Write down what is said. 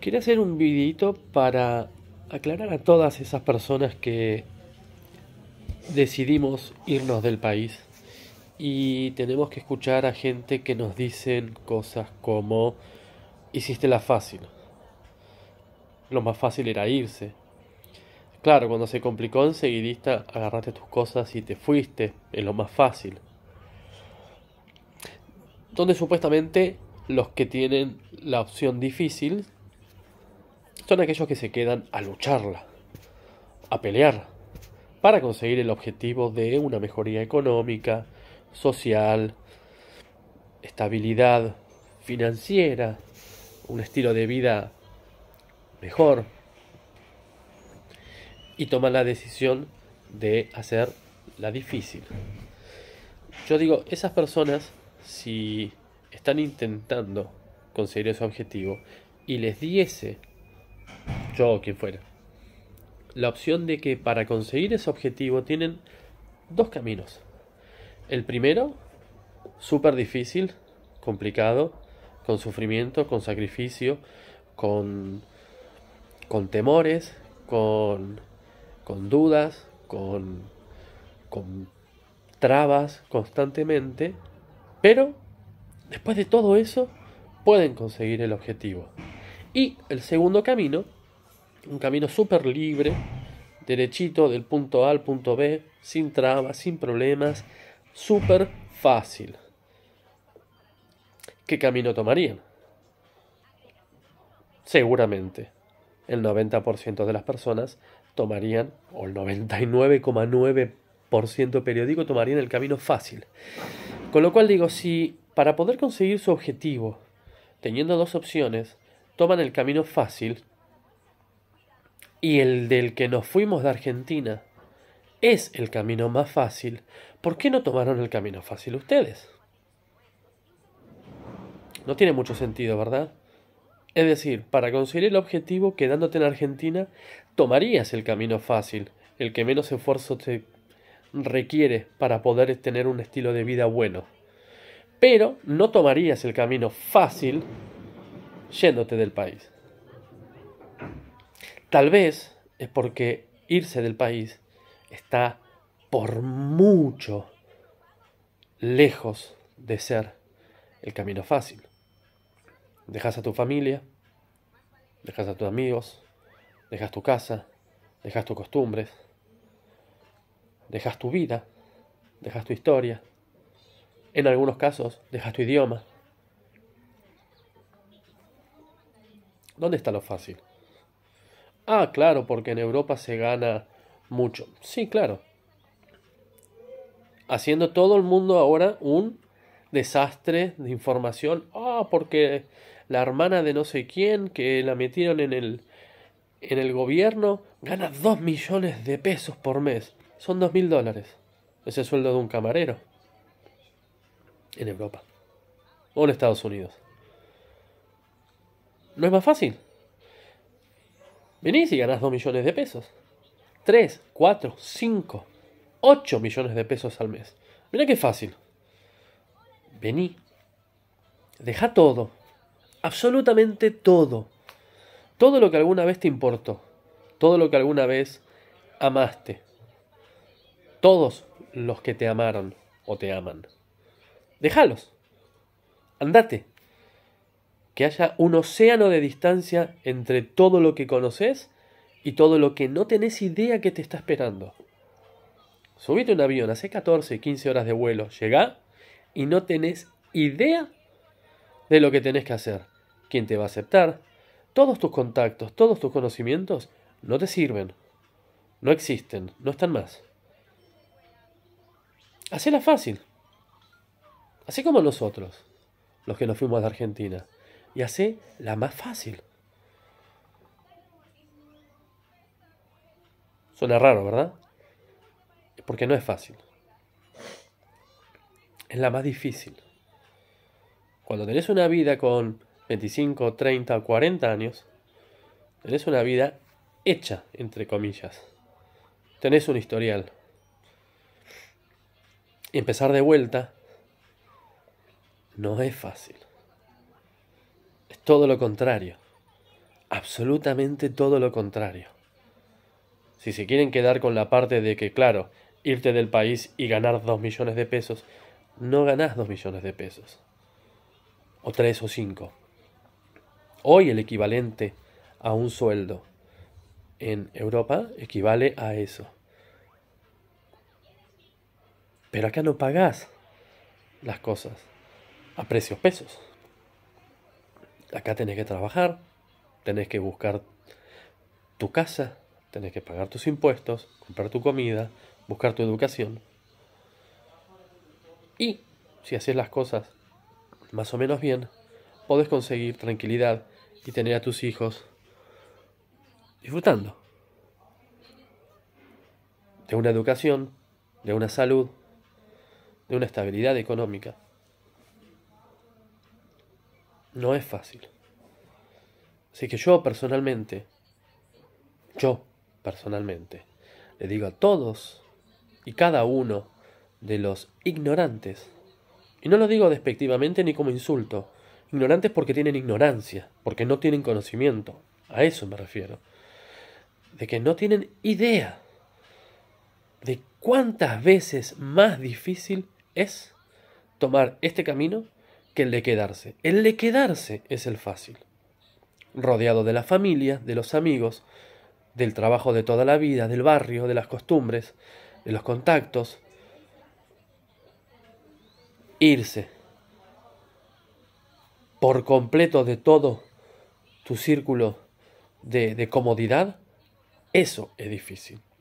Quería hacer un videito para aclarar a todas esas personas que decidimos irnos del país y tenemos que escuchar a gente que nos dicen cosas como hiciste la fácil. Lo más fácil era irse. Claro, cuando se complicó enseguidista agarraste tus cosas y te fuiste, es lo más fácil. Donde supuestamente los que tienen la opción difícil son aquellos que se quedan a lucharla, a pelear, para conseguir el objetivo de una mejoría económica, social, estabilidad financiera, un estilo de vida mejor, y toman la decisión de hacer la difícil. Yo digo, esas personas, si están intentando conseguir ese objetivo y les diese yo o quien fuera, la opción de que para conseguir ese objetivo tienen dos caminos. El primero, súper difícil, complicado, con sufrimiento, con sacrificio, con, con temores, con, con dudas, con, con trabas constantemente, pero después de todo eso pueden conseguir el objetivo. Y el segundo camino, un camino súper libre, derechito del punto A al punto B, sin trabas, sin problemas, súper fácil. ¿Qué camino tomarían? Seguramente el 90% de las personas tomarían, o el 99,9% periódico tomarían el camino fácil. Con lo cual digo, si para poder conseguir su objetivo, teniendo dos opciones, toman el camino fácil y el del que nos fuimos de Argentina es el camino más fácil, ¿por qué no tomaron el camino fácil ustedes? No tiene mucho sentido, ¿verdad? Es decir, para conseguir el objetivo quedándote en Argentina, tomarías el camino fácil, el que menos esfuerzo te requiere para poder tener un estilo de vida bueno. Pero no tomarías el camino fácil yéndote del país. Tal vez es porque irse del país está por mucho lejos de ser el camino fácil. Dejas a tu familia, dejas a tus amigos, dejas tu casa, dejas tus costumbres, dejas tu vida, dejas tu historia. En algunos casos, dejas tu idioma, ¿Dónde está lo fácil? Ah, claro, porque en Europa se gana mucho. Sí, claro. Haciendo todo el mundo ahora un desastre de información. Ah, porque la hermana de no sé quién que la metieron en el, en el gobierno gana 2 millones de pesos por mes. Son 2 mil dólares. Es el sueldo de un camarero. En Europa. O en Estados Unidos. ¿No es más fácil? Venís y ganás 2 millones de pesos. 3, 4, 5, 8 millones de pesos al mes. Mira qué fácil. Vení. Deja todo. Absolutamente todo. Todo lo que alguna vez te importó. Todo lo que alguna vez amaste. Todos los que te amaron o te aman. Déjalos. Andate que haya un océano de distancia entre todo lo que conoces y todo lo que no tenés idea que te está esperando. Subite un avión, hace 14, 15 horas de vuelo, llega y no tenés idea de lo que tenés que hacer. ¿Quién te va a aceptar? Todos tus contactos, todos tus conocimientos no te sirven. No existen, no están más. Hacela fácil. Así como nosotros, los que nos fuimos de Argentina y hace la más fácil. Suena raro, ¿verdad? Porque no es fácil. Es la más difícil. Cuando tenés una vida con 25, 30 40 años, tenés una vida hecha, entre comillas. Tenés un historial. Y empezar de vuelta no es fácil. Es todo lo contrario. Absolutamente todo lo contrario. Si se quieren quedar con la parte de que, claro, irte del país y ganar 2 millones de pesos, no ganás 2 millones de pesos. O 3 o 5. Hoy el equivalente a un sueldo en Europa equivale a eso. Pero acá no pagás las cosas a precios pesos acá tenés que trabajar, tenés que buscar tu casa, tenés que pagar tus impuestos, comprar tu comida, buscar tu educación. Y si haces las cosas más o menos bien, podés conseguir tranquilidad y tener a tus hijos disfrutando de una educación, de una salud, de una estabilidad económica. No es fácil. Así que yo personalmente, yo personalmente, le digo a todos y cada uno de los ignorantes, y no lo digo despectivamente ni como insulto, ignorantes porque tienen ignorancia, porque no tienen conocimiento, a eso me refiero, de que no tienen idea de cuántas veces más difícil es tomar este camino que el de quedarse. El de quedarse es el fácil. Rodeado de la familia, de los amigos, del trabajo de toda la vida, del barrio, de las costumbres, de los contactos. Irse por completo de todo tu círculo de, de comodidad, eso es difícil.